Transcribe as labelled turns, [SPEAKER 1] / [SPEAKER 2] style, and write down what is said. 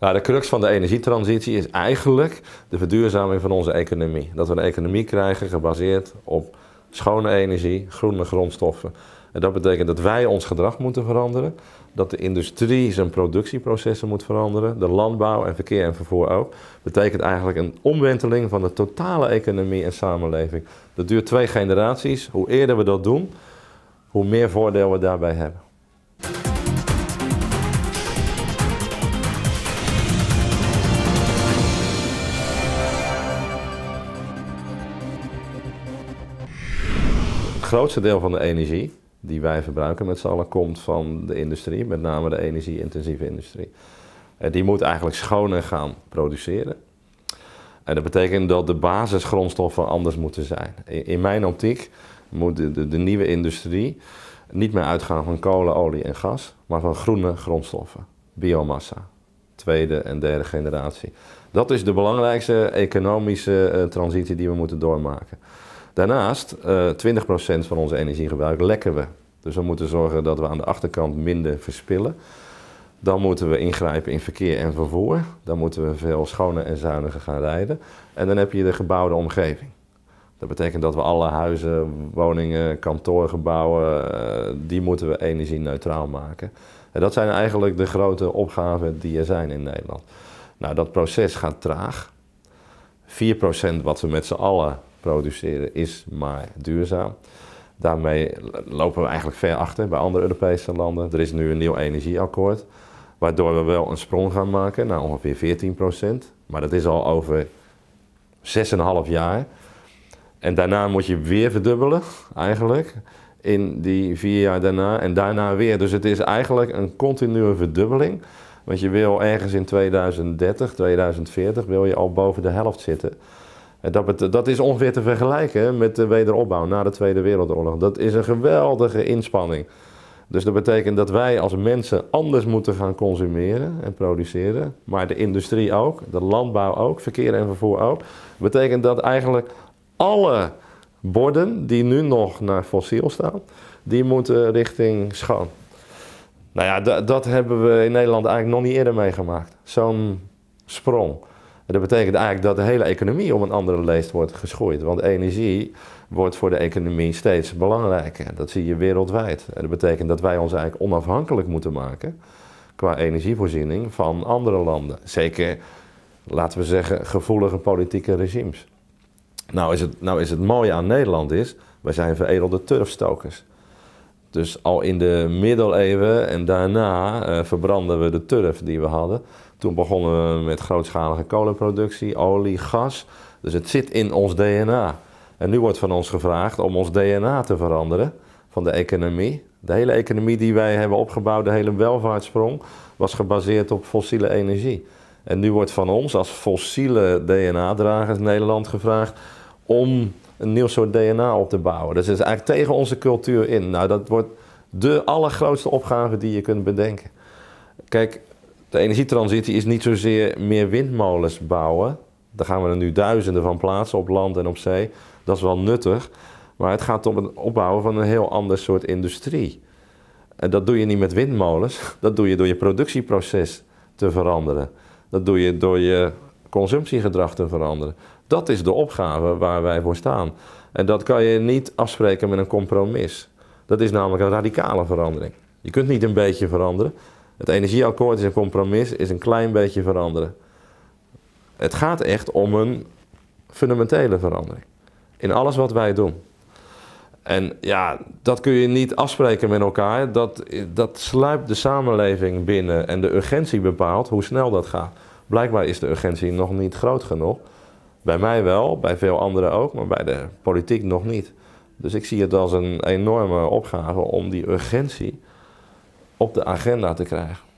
[SPEAKER 1] Nou, de crux van de energietransitie is eigenlijk de verduurzaming van onze economie. Dat we een economie krijgen gebaseerd op schone energie, groene grondstoffen. En dat betekent dat wij ons gedrag moeten veranderen, dat de industrie zijn productieprocessen moet veranderen, de landbouw en verkeer en vervoer ook. Betekent eigenlijk een omwenteling van de totale economie en samenleving. Dat duurt twee generaties. Hoe eerder we dat doen, hoe meer voordeel we daarbij hebben. grootste deel van de energie die wij verbruiken met z'n allen komt van de industrie, met name de energie-intensieve industrie. En die moet eigenlijk schoner gaan produceren. En dat betekent dat de basisgrondstoffen anders moeten zijn. In, mijn optiek moet de, de, nieuwe industrie niet meer uitgaan van kolen, olie en gas, maar van groene grondstoffen, biomassa, tweede en derde generatie. Dat is de belangrijkste economische eh, transitie die we moeten doormaken. Daarnaast, uh, eh, 20% van onze energiegebruik lekken we. Dus we moeten zorgen dat we aan de achterkant minder verspillen. Dan moeten we ingrijpen in verkeer en vervoer. Dan moeten we veel schoner en zuiniger gaan rijden. En dan heb je de gebouwde omgeving. Dat betekent dat we alle huizen, woningen, kantoorgebouwen, eh, die moeten we energie-neutraal maken. En dat zijn eigenlijk de grote opgaven die er zijn in Nederland. Nou, dat proces gaat traag. 4% wat we met z'n allen produceren is maar duurzaam. Daarmee lopen we eigenlijk ver achter bij andere Europese landen. Er is nu een nieuw energieakkoord, waardoor we wel een sprong gaan maken naar ongeveer 14 procent. Maar dat is al over 6,5 jaar. En daarna moet je weer verdubbelen, eigenlijk, in die vier jaar daarna. En daarna weer. Dus het is eigenlijk een continue verdubbeling. Want je wil ergens in 2030, 2040, wil je al boven de helft zitten. Eh, dat, dat is ongeveer te vergelijken met de wederopbouw na de Tweede Wereldoorlog. Dat is een geweldige inspanning. Dus dat betekent dat wij als mensen anders moeten gaan consumeren en produceren. Maar de industrie ook, de landbouw ook, verkeer en vervoer ook. Betekent dat eigenlijk alle borden die nu nog naar fossiel staan, die moeten richting schoon. Nou ja, dat hebben we in Nederland eigenlijk nog niet eerder meegemaakt. Zo'n sprong dat betekent eigenlijk dat de hele economie om een andere leest wordt geschoeid. Want energie wordt voor de economie steeds belangrijker. Dat zie je wereldwijd. En dat betekent dat wij ons eigenlijk onafhankelijk moeten maken qua energievoorziening van andere landen. Zeker, laten we zeggen, gevoelige politieke regimes. Nou is het, nou is het mooie aan Nederland is, wij zijn veredelde turfstokers. Dus al in de middeleeuwen en daarna uh, verbranden we de turf die we hadden. Toen begonnen we met grootschalige kolenproductie, olie, gas. Dus het zit in ons DNA. En nu wordt van ons gevraagd om ons DNA te veranderen van de economie. De hele economie die wij hebben opgebouwd, de hele welvaartsprong, was gebaseerd op fossiele energie. En nu wordt van ons als fossiele DNA-dragers Nederland gevraagd om een nieuw soort DNA op te bouwen. Dat dus is eigenlijk tegen onze cultuur in. Nou, dat wordt de allergrootste opgave die je kunt bedenken. Kijk, de energietransitie is niet zozeer meer windmolens bouwen. Daar gaan we er nu duizenden van plaatsen op land en op zee. Dat is wel nuttig. Maar het gaat om het opbouwen van een heel ander soort industrie. En dat doe je niet met windmolens. Dat doe je door je productieproces te veranderen. Dat doe je door je consumptiegedrag te veranderen. Dat is de opgave waar wij voor staan. En dat kan je niet afspreken met een compromis. Dat is namelijk een radicale verandering. Je kunt niet een beetje veranderen. Het energieakkoord is een compromis, is een klein beetje veranderen. Het gaat echt om een fundamentele verandering. In alles wat wij doen. En ja, dat kun je niet afspreken met elkaar. Dat, dat sluipt de samenleving binnen en de urgentie bepaalt hoe snel dat gaat. Blijkbaar is de urgentie nog niet groot genoeg. Bij mij wel, bij veel anderen ook, maar bij de politiek nog niet. Dus ik zie het als een enorme opgave om die urgentie op de agenda te krijgen.